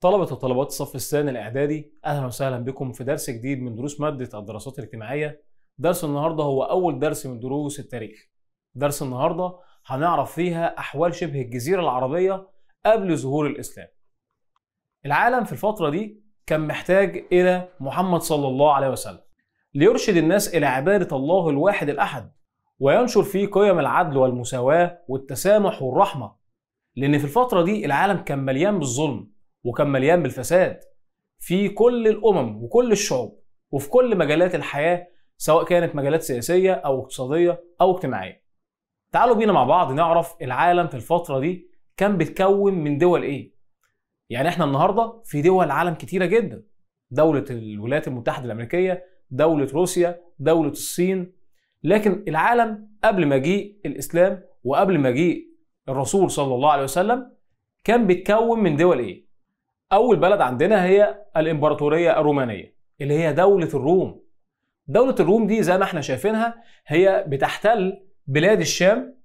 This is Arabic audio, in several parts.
طلبة وطلبات الصف الثاني الإعدادي أهلا وسهلا بكم في درس جديد من دروس مادة الدراسات الاجتماعية درس النهاردة هو أول درس من دروس التاريخ درس النهاردة هنعرف فيها أحوال شبه الجزيرة العربية قبل ظهور الإسلام العالم في الفترة دي كان محتاج إلى محمد صلى الله عليه وسلم ليرشد الناس إلى عبادة الله الواحد الأحد وينشر فيه قيم العدل والمساواة والتسامح والرحمة لأن في الفترة دي العالم كان مليان بالظلم وكان مليان بالفساد في كل الامم وكل الشعوب وفي كل مجالات الحياه سواء كانت مجالات سياسيه او اقتصاديه او اجتماعيه. تعالوا بينا مع بعض نعرف العالم في الفتره دي كان بيتكون من دول ايه؟ يعني احنا النهارده في دول عالم كتيره جدا دولة الولايات المتحدة الأمريكية دولة روسيا دولة الصين لكن العالم قبل مجيء الإسلام وقبل مجيء الرسول صلى الله عليه وسلم كان بيتكون من دول إيه؟ اول بلد عندنا هي الامبراطوريه الرومانيه اللي هي دوله الروم دوله الروم دي زي ما احنا شايفينها هي بتحتل بلاد الشام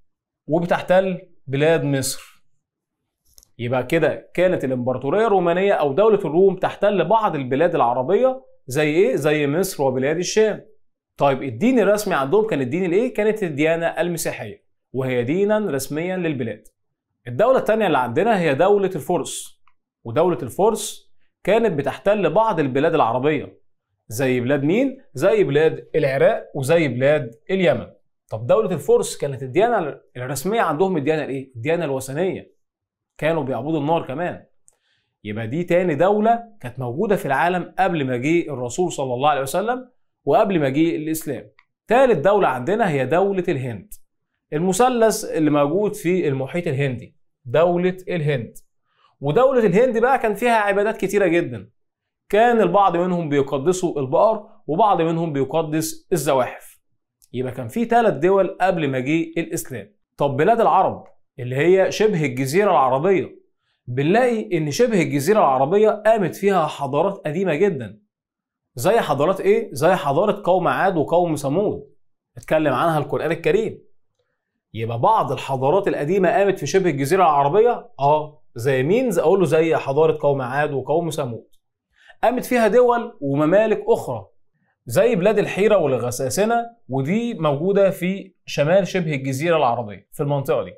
وبتحتل بلاد مصر يبقى كده كانت الامبراطوريه الرومانيه او دوله الروم تحتل بعض البلاد العربيه زي ايه زي مصر وبلاد الشام طيب الدين الرسمي عندهم كان الدين الايه كانت الديانه المسيحيه وهي دينا رسميا للبلاد الدوله الثانيه اللي عندنا هي دوله الفرس ودولة الفرس كانت بتحتل بعض البلاد العربية زي بلاد مين؟ زي بلاد العراق وزي بلاد اليمن طب دولة الفرس كانت الديانة الرسمية عندهم الديانة الايه؟ الديانة الوثنية كانوا بيعبدوا النار كمان يبقى دي تاني دولة كانت موجودة في العالم قبل ما جه الرسول صلى الله عليه وسلم وقبل ما جه الإسلام تالت دولة عندنا هي دولة الهند المثلث اللي موجود في المحيط الهندي دولة الهند ودولة الهند بقى كان فيها عبادات كتيرة جدا كان البعض منهم بيقدسوا البقر وبعض منهم بيقدس الزواحف يبقى كان في ثلاث دول قبل مجيء الإسلام طب بلاد العرب اللي هي شبه الجزيرة العربية بنلاقي إن شبه الجزيرة العربية قامت فيها حضارات قديمة جدا زي حضارات إيه؟ زي حضارة قوم عاد وقوم ثمود اتكلم عنها القرآن الكريم يبقى بعض الحضارات القديمة قامت في شبه الجزيرة العربية آه زي مين اقول له زي حضاره قوم عاد وقوم ثمود قامت فيها دول وممالك اخرى زي بلاد الحيره والغساسنه ودي موجوده في شمال شبه الجزيره العربيه في المنطقه دي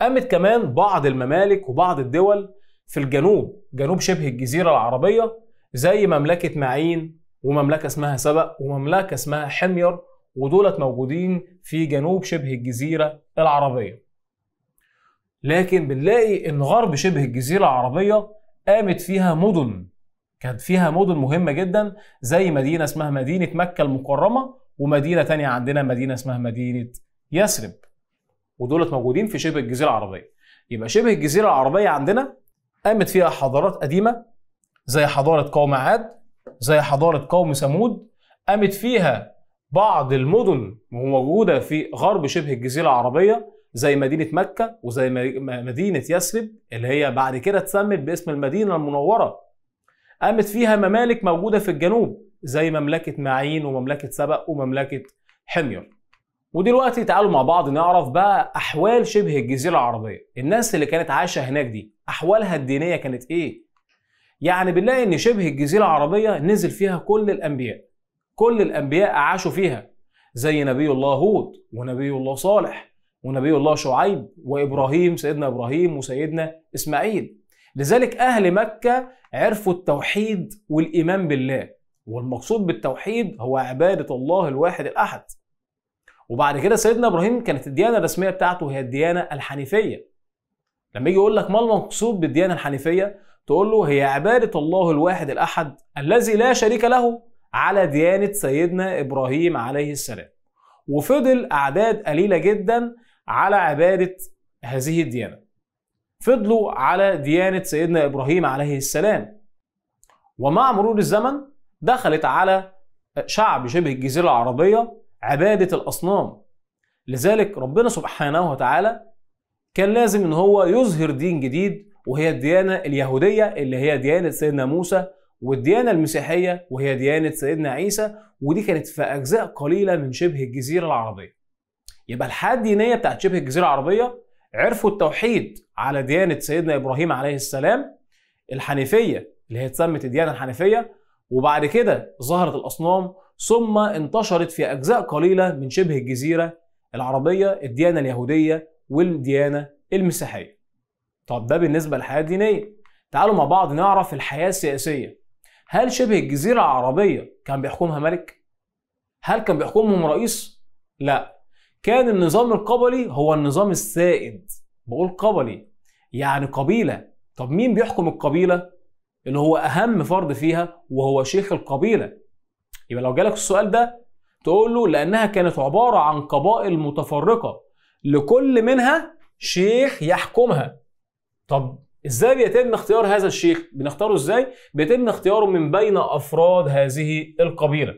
قامت كمان بعض الممالك وبعض الدول في الجنوب جنوب شبه الجزيره العربيه زي مملكه معين ومملكه اسمها سبأ ومملكه اسمها حمير ودولت موجودين في جنوب شبه الجزيره العربيه لكن بنلاقي ان غرب شبه الجزيره العربيه قامت فيها مدن كانت فيها مدن مهمه جدا زي مدينه اسمها مدينه مكه المكرمه ومدينه تانية عندنا مدينه اسمها مدينه يثرب ودولت موجودين في شبه الجزيره العربيه يبقى شبه الجزيره العربيه عندنا قامت فيها حضارات قديمه زي حضاره قوم عاد زي حضاره قوم ثمود قامت فيها بعض المدن موجوده في غرب شبه الجزيره العربيه زي مدينه مكه وزي مدينه يثرب اللي هي بعد كده اتسمت باسم المدينه المنوره قامت فيها ممالك موجوده في الجنوب زي مملكه معين ومملكه سبق ومملكه حمير ودلوقتي تعالوا مع بعض نعرف بقى احوال شبه الجزيره العربيه الناس اللي كانت عايشه هناك دي احوالها الدينيه كانت ايه يعني بنلاقي ان شبه الجزيره العربيه نزل فيها كل الانبياء كل الانبياء عاشوا فيها زي نبي الله هود ونبي الله صالح ونبي الله شعيب وابراهيم سيدنا ابراهيم وسيدنا اسماعيل لذلك اهل مكه عرفوا التوحيد والايمان بالله والمقصود بالتوحيد هو عباده الله الواحد الاحد وبعد كده سيدنا ابراهيم كانت الديانه الرسميه بتاعته هي الديانه الحنيفيه لما يجي يقول لك ما المقصود بالديانه الحنيفيه تقول له هي عباده الله الواحد الاحد الذي لا شريك له على ديانه سيدنا ابراهيم عليه السلام وفضل اعداد قليله جدا على عبادة هذه الديانة فضلوا على ديانة سيدنا إبراهيم عليه السلام ومع مرور الزمن دخلت على شعب شبه الجزيرة العربية عبادة الأصنام لذلك ربنا سبحانه وتعالى كان لازم إن هو يظهر دين جديد وهي الديانة اليهودية اللي هي ديانة سيدنا موسى والديانة المسيحية وهي ديانة سيدنا عيسى ودي كانت في أجزاء قليلة من شبه الجزيرة العربية يبقى الحياه الدينيه بتاعت شبه الجزيره العربيه عرفوا التوحيد على ديانه سيدنا ابراهيم عليه السلام الحنيفيه اللي هي اتسمت الديانه الحنيفيه وبعد كده ظهرت الاصنام ثم انتشرت في اجزاء قليله من شبه الجزيره العربيه الديانه اليهوديه والديانه المسيحيه. طب ده بالنسبه للحياه الدينيه. تعالوا مع بعض نعرف الحياه السياسيه. هل شبه الجزيره العربيه كان بيحكمها ملك؟ هل كان بيحكمهم رئيس؟ لا كان النظام القبلي هو النظام السائد بقول قبلي يعني قبيلة طب مين بيحكم القبيلة اللي هو أهم فرد فيها وهو شيخ القبيلة يبقى لو جالك السؤال ده تقول له لأنها كانت عبارة عن قبائل متفرقة لكل منها شيخ يحكمها طب ازاي بيتم اختيار هذا الشيخ بنختاره ازاي بيتم اختياره من بين افراد هذه القبيله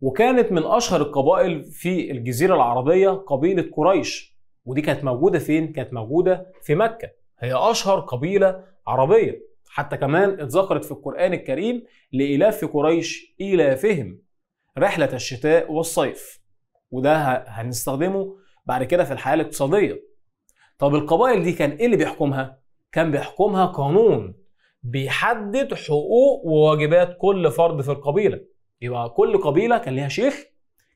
وكانت من اشهر القبائل في الجزيره العربيه قبيله قريش ودي كانت موجوده فين كانت موجوده في مكه هي اشهر قبيله عربيه حتى كمان اتذكرت في القران الكريم لالاف قريش ايلافهم رحله الشتاء والصيف وده هنستخدمه بعد كده في الحياه الاقتصاديه طب القبائل دي كان ايه اللي بيحكمها كان بيحكمها قانون بيحدد حقوق وواجبات كل فرد في القبيله يبقى كل قبيله كان ليها شيخ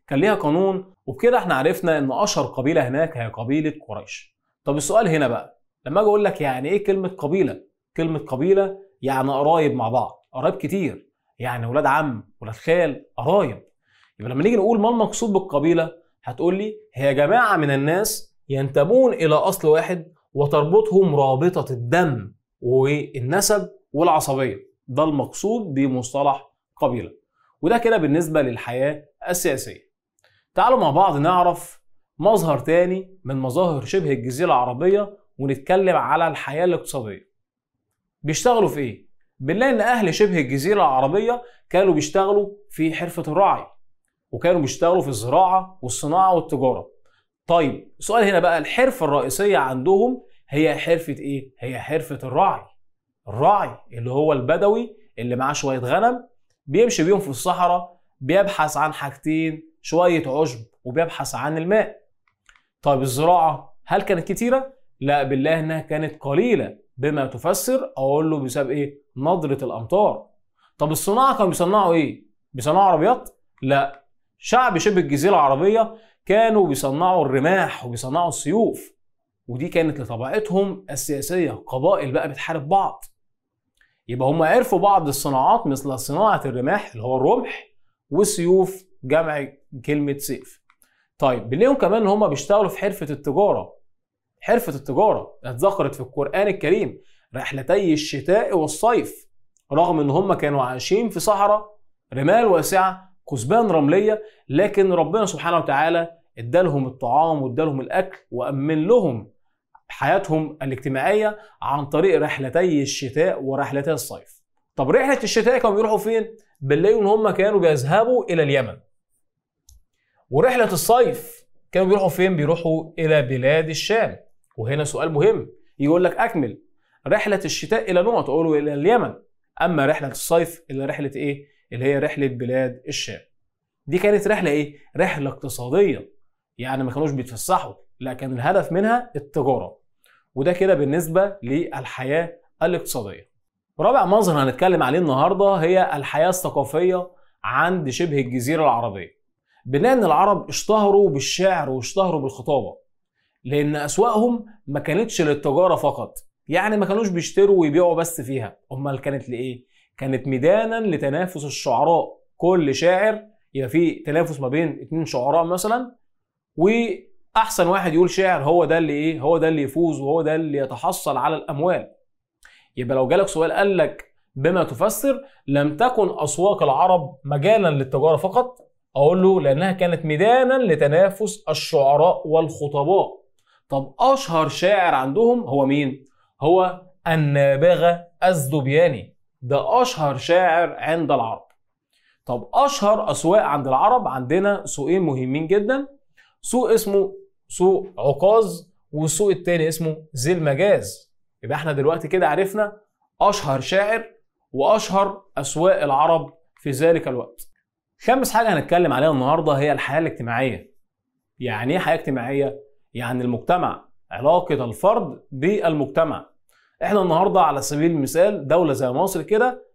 كان ليها قانون وبكده احنا عرفنا ان اشهر قبيله هناك هي قبيله قريش طب السؤال هنا بقى لما اجي اقول لك يعني ايه كلمه قبيله كلمه قبيله يعني قرايب مع بعض قرايب كتير يعني ولاد عم ولاد خال قرايب يبقى لما نيجي نقول ما المقصود بالقبيله هتقول لي هي جماعه من الناس ينتمون الى اصل واحد وتربطهم رابطه الدم والنسب والعصبيه ده المقصود بمصطلح قبيله وده كده بالنسبة للحياة السياسية تعالوا مع بعض نعرف مظهر تاني من مظاهر شبه الجزيرة العربية ونتكلم على الحياة الاقتصادية بيشتغلوا في ايه؟ بنلاقي ان اهل شبه الجزيرة العربية كانوا بيشتغلوا في حرفة الرعي. وكانوا بيشتغلوا في الزراعة والصناعة والتجارة طيب السؤال هنا بقى الحرفة الرئيسية عندهم هي حرفة ايه؟ هي حرفة الرعي. الرعي اللي هو البدوي اللي معاه شوية غنم بيمشي بيهم في الصحراء بيبحث عن حاجتين شويه عشب وبيبحث عن الماء طيب الزراعه هل كانت كتيره لا بالله انها كانت قليله بما تفسر اقول له بسبب ايه نضره الامطار طب الصناعه كانوا بيصنعوا ايه بيصنعوا عربيات لا شعب شبه الجزيره العربيه كانوا بيصنعوا الرماح وبيصنعوا السيوف ودي كانت لطبيعتهم السياسيه قبائل بقى بتحارب بعض يبقى هم عرفوا بعض الصناعات مثل صناعة الرماح اللي هو الرمح والسيوف جمع كلمة سيف طيب بنلاقيهم كمان ان هم بيشتغلوا في حرفة التجارة حرفة التجارة اتذكرت في القرآن الكريم رحلتي الشتاء والصيف رغم ان هم كانوا عايشين في صحراء رمال واسعة كثبان رملية لكن ربنا سبحانه وتعالى ادالهم الطعام وادالهم الاكل وامن لهم حياتهم الاجتماعيه عن طريق رحلتي الشتاء ورحلتي الصيف طب رحله الشتاء كانوا بيروحوا فين بنلاقي ان هم كانوا بيذهبوا الى اليمن ورحله الصيف كانوا بيروحوا فين بيروحوا الى بلاد الشام وهنا سؤال مهم يقول لك اكمل رحله الشتاء الى نوع تقولوا الى اليمن اما رحله الصيف الى رحله ايه اللي هي رحله بلاد الشام دي كانت رحله ايه رحله اقتصاديه يعني ما كانوش بيتفسحوا لا كان الهدف منها التجاره وده كده بالنسبة للحياة الاقتصادية رابع مظهر هنتكلم عليه النهاردة هي الحياة الثقافية عند شبه الجزيرة العربية بناء ان العرب اشتهروا بالشعر واشتهروا بالخطابة لان اسواقهم ما كانتش للتجارة فقط يعني ما كانوش بيشتروا ويبيعوا بس فيها امال كانت لايه كانت ميدانا لتنافس الشعراء كل شاعر يبقى في تنافس ما بين اتنين شعراء مثلا احسن واحد يقول شعر هو ده اللي ايه هو ده اللي يفوز وهو ده اللي يتحصل على الاموال يبقى لو جالك سؤال قال لك بما تفسر لم تكن اسواق العرب مجالا للتجاره فقط اقول له لانها كانت ميدانا لتنافس الشعراء والخطباء طب اشهر شاعر عندهم هو مين هو النابغه الزبياني ده اشهر شاعر عند العرب طب اشهر اسواق عند العرب عندنا سوقين مهمين جدا سوق اسمه سوق عكاظ والسوق التاني اسمه ذي المجاز يبقى احنا دلوقتي كده عرفنا اشهر شاعر واشهر اسواق العرب في ذلك الوقت خامس حاجه هنتكلم عليها النهارده هي الحياه الاجتماعيه يعني ايه حياه اجتماعيه يعني المجتمع علاقه الفرد بالمجتمع احنا النهارده على سبيل المثال دوله زي مصر كده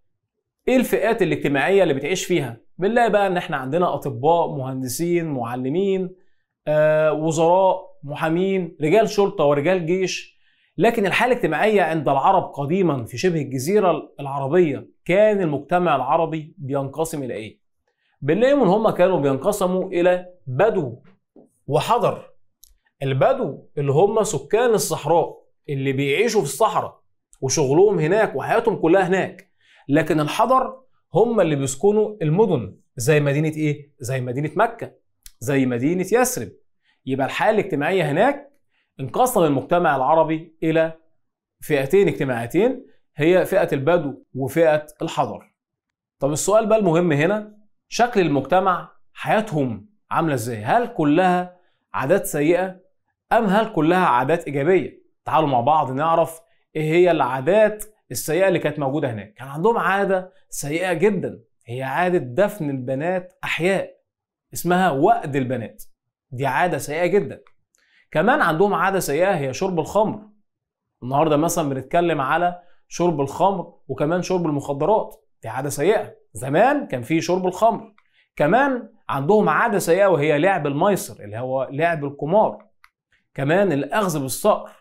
ايه الفئات الاجتماعيه اللي بتعيش فيها بنلاقي بقى ان احنا عندنا اطباء مهندسين معلمين آه، وزراء محامين رجال شرطه ورجال جيش لكن الحاله الاجتماعيه عند العرب قديما في شبه الجزيره العربيه كان المجتمع العربي بينقسم الى ايه؟ بنلاقيهم ان هم كانوا بينقسموا الى بدو وحضر البدو اللي هم سكان الصحراء اللي بيعيشوا في الصحراء وشغلهم هناك وحياتهم كلها هناك لكن الحضر هم اللي بيسكنوا المدن زي مدينه ايه؟ زي مدينه مكه زي مدينة يسرب يبقى الحالة الاجتماعية هناك انقسم المجتمع العربي إلى فئتين اجتماعيتين هي فئة البدو وفئة الحضر طب السؤال بقى المهم هنا شكل المجتمع حياتهم عاملة ازاي هل كلها عادات سيئة أم هل كلها عادات إيجابية تعالوا مع بعض نعرف إيه هي العادات السيئة اللي كانت موجودة هناك كان عندهم عادة سيئة جدا هي عادة دفن البنات أحياء اسمها وأد البنات دي عادة سيئة جدا كمان عندهم عادة سيئة هي شرب الخمر النهاردة مثلا بنتكلم على شرب الخمر وكمان شرب المخدرات دي عادة سيئة زمان كان في شرب الخمر كمان عندهم عادة سيئة وهي لعب الميسر اللي هو لعب القمار كمان الأخذ بالصقر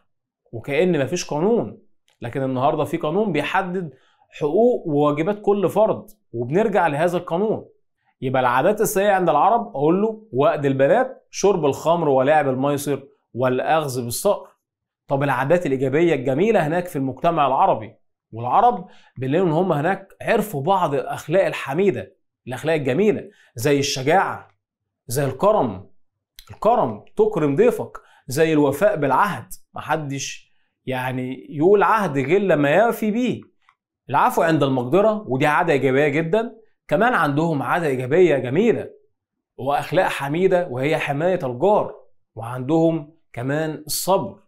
وكأن مفيش قانون لكن النهاردة في قانون بيحدد حقوق وواجبات كل فرد وبنرجع لهذا القانون يبقى العادات السيئة عند العرب أقول له وأد البنات شرب الخمر ولعب الميسر والأخذ بالصقر طب العادات الإيجابية الجميلة هناك في المجتمع العربي والعرب ان هم هناك عرفوا بعض الأخلاق الحميدة الأخلاق الجميلة زي الشجاعة زي الكرم الكرم تكرم ضيفك زي الوفاء بالعهد محدش يعني يقول عهد غير لما يفي بيه العفو عند المقدرة ودي عادة إيجابية جدا كمان عندهم عادة إيجابية جميلة وأخلاق حميدة وهي حماية الجار وعندهم كمان الصبر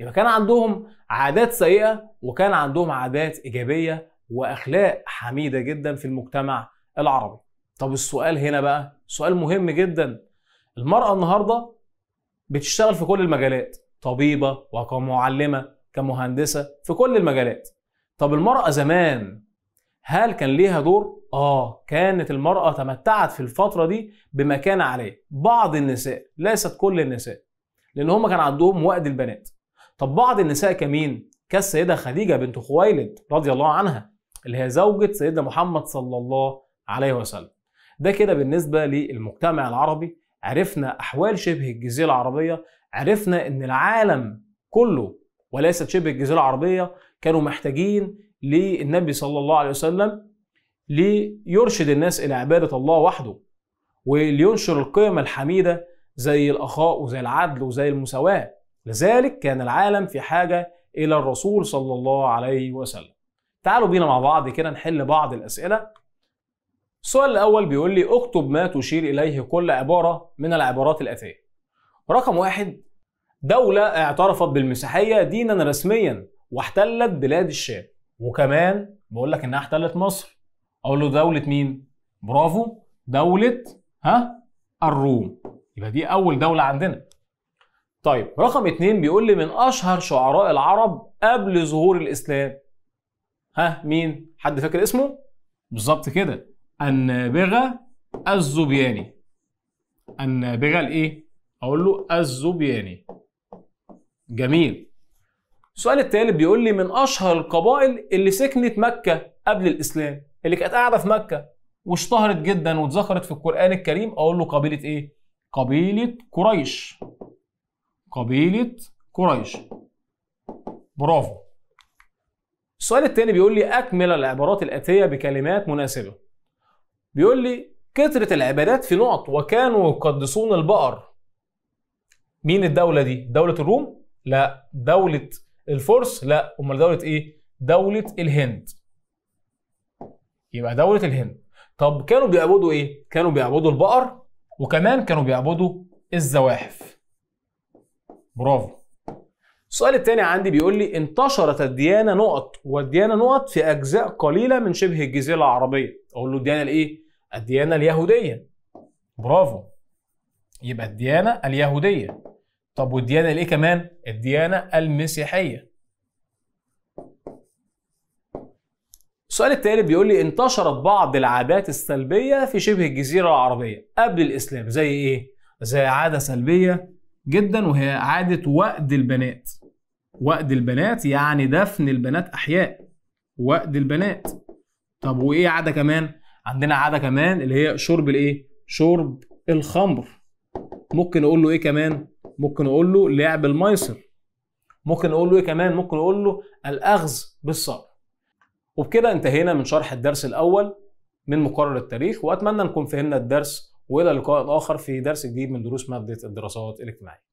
يبقى كان عندهم عادات سيئة وكان عندهم عادات إيجابية وأخلاق حميدة جدا في المجتمع العربي طب السؤال هنا بقى سؤال مهم جدا المرأة النهاردة بتشتغل في كل المجالات طبيبة وكمعلمة كمهندسة في كل المجالات طب المرأة زمان هل كان ليها دور آه كانت المرأة تمتعت في الفترة دي بمكانة عالية بعض النساء ليست كل النساء لأن هما كان عندهم وقت البنات طب بعض النساء كمين كالسيدة خديجة بنت خويلد رضي الله عنها اللي هي زوجة سيدنا محمد صلى الله عليه وسلم ده كده بالنسبة للمجتمع العربي عرفنا أحوال شبه الجزيرة العربية عرفنا إن العالم كله وليست شبه الجزيرة العربية كانوا محتاجين للنبي صلى الله عليه وسلم ليرشد الناس إلى عبادة الله وحده ولينشر القيم الحميدة زي الأخاء وزي العدل وزي المساواة لذلك كان العالم في حاجة إلى الرسول صلى الله عليه وسلم تعالوا بينا مع بعض كده نحل بعض الأسئلة السؤال الأول بيقول لي اكتب ما تشير إليه كل عبارة من العبارات الآتية رقم واحد دولة اعترفت بالمسيحية دينا رسميا واحتلت بلاد الشام وكمان بقول لك إنها احتلت مصر اقول له دوله مين برافو دوله ها الروم يبقى دي اول دوله عندنا طيب رقم اتنين بيقول لي من اشهر شعراء العرب قبل ظهور الاسلام ها مين حد فاكر اسمه بالظبط كده النابغه الزبياني النابغه الايه اقول له الزبياني جميل السؤال التالت بيقول لي من اشهر القبائل اللي سكنت مكه قبل الاسلام اللي كانت قاعده في مكه واشتهرت جدا واتذكرت في القران الكريم اقول له قبيله ايه قبيله قريش قبيله قريش برافو السؤال الثاني بيقول لي اكمل العبارات الاتيه بكلمات مناسبه بيقول لي كثره العبادات في نقط وكانوا يقدسون البقر مين الدوله دي دوله الروم لا دوله الفرس لا امال دوله ايه دوله الهند يبقى دولة الهند طب كانوا بيعبدوا ايه؟ كانوا بيعبدوا البقر وكمان كانوا بيعبدوا الزواحف برافو السؤال الثاني عندي بيقول لي انتشرت الديانة نقط والديانة نقط في أجزاء قليلة من شبه الجزيرة العربية أقول له الديانة الإيه؟ الديانة اليهودية برافو يبقى الديانة اليهودية طب والديانة الإيه كمان؟ الديانة المسيحية السؤال التالي بيقول لي انتشرت بعض العادات السلبية في شبه الجزيرة العربية قبل الإسلام زي إيه؟ زي عادة سلبية جدا وهي عادة وأد البنات وأد البنات يعني دفن البنات أحياء وأد البنات طب وإيه عادة كمان؟ عندنا عادة كمان اللي هي شرب الإيه؟ شرب الخمر ممكن اقول له إيه كمان؟ ممكن اقول له لعب الميسر ممكن اقول له إيه كمان؟ ممكن اقول له الأخذ بالصبر وبكده انتهينا من شرح الدرس الأول من مقرر التاريخ وأتمنى نكون فهمنا الدرس وإلى لقاء آخر في درس جديد من دروس مادة الدراسات الاجتماعية